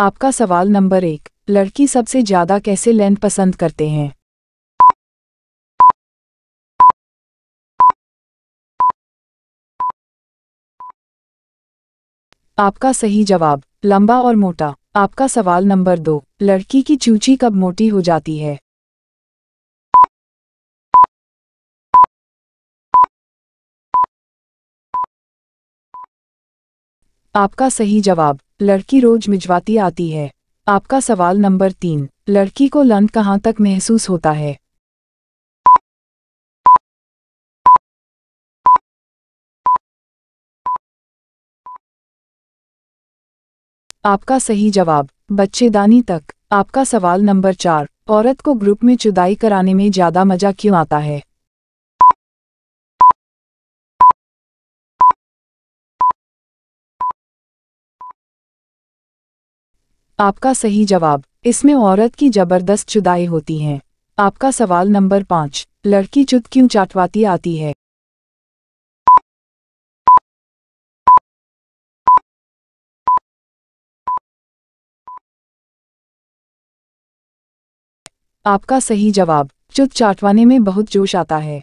आपका सवाल नंबर एक लड़की सबसे ज्यादा कैसे लेंथ पसंद करते हैं आपका सही जवाब लंबा और मोटा आपका सवाल नंबर दो लड़की की चूची कब मोटी हो जाती है आपका सही जवाब लड़की रोज मिजवाती आती है आपका सवाल नंबर तीन लड़की को लंद कहाँ तक महसूस होता है आपका सही जवाब बच्चेदानी तक आपका सवाल नंबर चार औरत को ग्रुप में चुदाई कराने में ज्यादा मजा क्यों आता है आपका सही जवाब इसमें औरत की जबरदस्त चुदाई होती है आपका सवाल नंबर पाँच लड़की चुत क्यों चाटवाती आती है आपका सही जवाब चुत चाटवाने में बहुत जोश आता है